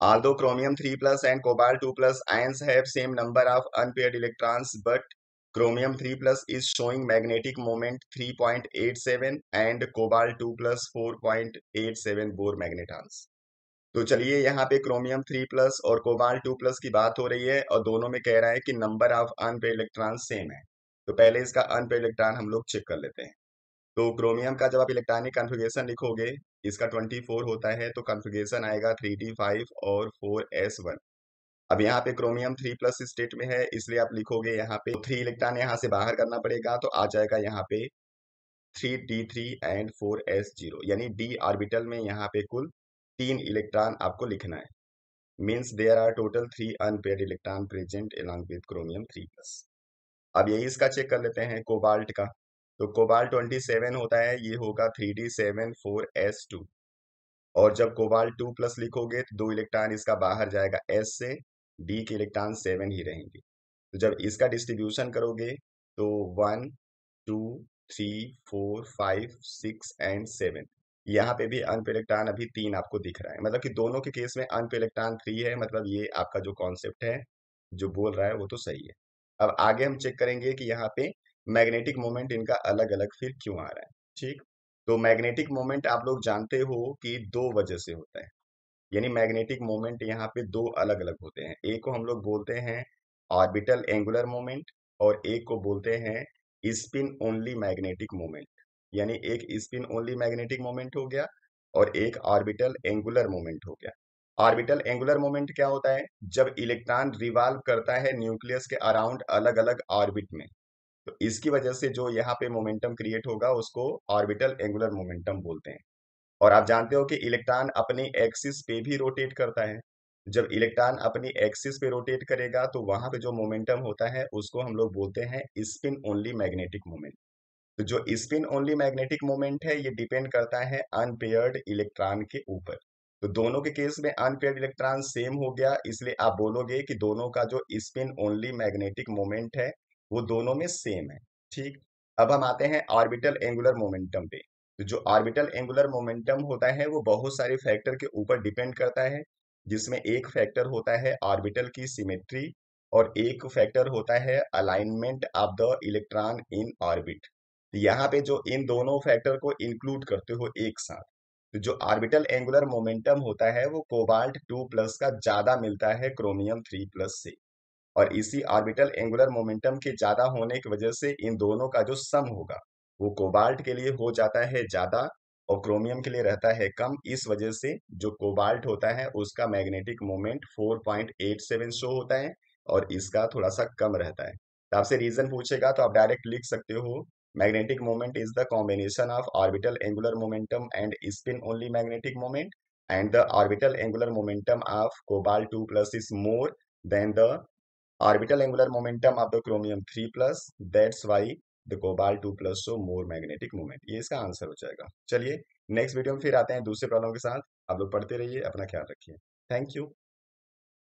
Although chromium 3 plus and cobalt 2 plus ions have same number of unpaired electrons, but chromium 3 plus is showing magnetic moment 3.87 and cobalt 2 plus 4.87 Bohr magnetons. तो चलिए यहाँ पे chromium three plus और कोबाल two plus की बात हो रही है और दोनों में कह रहा है कि number of unpaired electron same है तो पहले इसका अनपेड इलेक्ट्रॉन हम लोग चेक कर लेते हैं तो क्रोमियम का जब आप इलेक्ट्रॉनिक कॉन्फ़िगरेशन लिखोगे इसका 24 होता है तो कॉन्फ़िगरेशन आएगा 3d5 और 4s1 अब यहाँ पे क्रोमियम थ्री प्लस स्टेट में है इसलिए आप लिखोगे यहाँ पे थ्री तो इलेक्ट्रॉन यहाँ से बाहर करना पड़ेगा तो आ जाएगा यहाँ पे three D three and four S zero यानी डी ऑर्बिटल में यहाँ पे कुल तीन इलेक्ट्रॉन आपको लिखना है means there are total three unpaired electron present along with chromium three plus अब यही इसका चेक कर लेते हैं कोबाल्ट का तो कोबाल ट्वेंटी सेवन होता है ये होगा three D seven four S two और जब कोबाल टू प्लस लिखोगे तो दो इलेक्ट्रॉन इसका बाहर जाएगा एस से डी के इलेक्ट्रॉन सेवन ही रहेंगे तो जब इसका डिस्ट्रीब्यूशन करोगे तो one two three four five six and seven यहाँ पे भी अनप इलेक्ट्रॉन अभी तीन आपको दिख रहा है मतलब कि दोनों के केस में अनप इलेक्ट्रॉन थ्री है मतलब ये आपका जो कॉन्सेप्ट है जो बोल रहा है वो तो सही है अब आगे हम चेक करेंगे कि यहाँ पे मैग्नेटिक मोमेंट इनका अलग अलग फिर क्यों आ रहा है ठीक तो मैग्नेटिक मोमेंट आप लोग जानते हो कि दो वजह से होता है यानी मैग्नेटिक मोमेंट यहाँ पे दो अलग अलग होते हैं एक को हम लोग बोलते हैं ऑर्बिटल एंगुलर मोमेंट और एक को बोलते हैं स्पिन ओनली मैग्नेटिक मोमेंट यानी एक स्पिन ओनली मैग्नेटिक मोमेंट हो गया और एक ऑर्बिटल एंगुलर मोमेंट हो गया ऑर्बिटल एंगुलर मोमेंट क्या होता है जब इलेक्ट्रॉन रिवाल्व करता है न्यूक्लियस के अराउंड अलग अलग ऑर्बिट में तो इसकी वजह से जो यहाँ पे मोमेंटम क्रिएट होगा उसको ऑर्बिटल एंगुलर मोमेंटम बोलते हैं और आप जानते हो कि इलेक्ट्रॉन अपने एक्सिस पे भी रोटेट करता है जब इलेक्ट्रॉन अपनी एक्सिस पे रोटेट करेगा तो वहां पे जो मोमेंटम होता है उसको हम लोग बोलते हैं स्पिन ओनली मैग्नेटिक मोमेंट तो जो स्पिन ओनली मैग्नेटिक मोमेंट है ये डिपेंड करता है अनपेयर्ड इलेक्ट्रॉन के ऊपर तो दोनों के केस में अनपेयर्ड इलेक्ट्रॉन सेम हो गया इसलिए आप बोलोगे कि दोनों का जो स्पिन ओनली मैग्नेटिक मोमेंट है वो दोनों में सेम है ठीक अब हम आते हैं ऑर्बिटल एंगुलर मोमेंटम पे तो जो ऑर्बिटल एंगुलर मोमेंटम होता है वो बहुत सारे फैक्टर के ऊपर डिपेंड करता है जिसमें एक फैक्टर होता है ऑर्बिटल की सिमेट्री और एक फैक्टर होता है alignment of the electron in orbit यहाँ पे जो इन दोनों फैक्टर को इंक्लूड करते हो एक साथ तो जो ऑर्बिटल एंगुलर मोमेंटम होता है वो कोबाल्ट टू प्लस का ज्यादा मिलता है क्रोमियम थ्री प्लस से और इसी ऑर्बिटल एंगुलर मोमेंटम के ज्यादा होने की वजह से इन दोनों का जो सम होगा वो कोबाल्ट के लिए हो जाता है ज्यादा और क्रोमियम के लिए रहता है कम इस वजह से जो कोबाल्ट होता है उसका मैग्नेटिक मोमेंट 4.87 शो होता है और इसका थोड़ा सा कम रहता है तो आपसे रीजन पूछेगा तो आप डायरेक्ट लिख सकते हो magnetic moment is the combination of orbital angular momentum and spin only magnetic moment and the orbital angular momentum of cobalt two plus is more than the orbital angular momentum of the chromium three plus that's why the cobalt two plus so more magnetic moment ये इसका answer हो जाएगा चलिए next video में फिर आते हैं दूसरे प्रॉब्लम के साथ आप लोग पढ़ते रहिए अपना ख्याल रखिए थैंक यू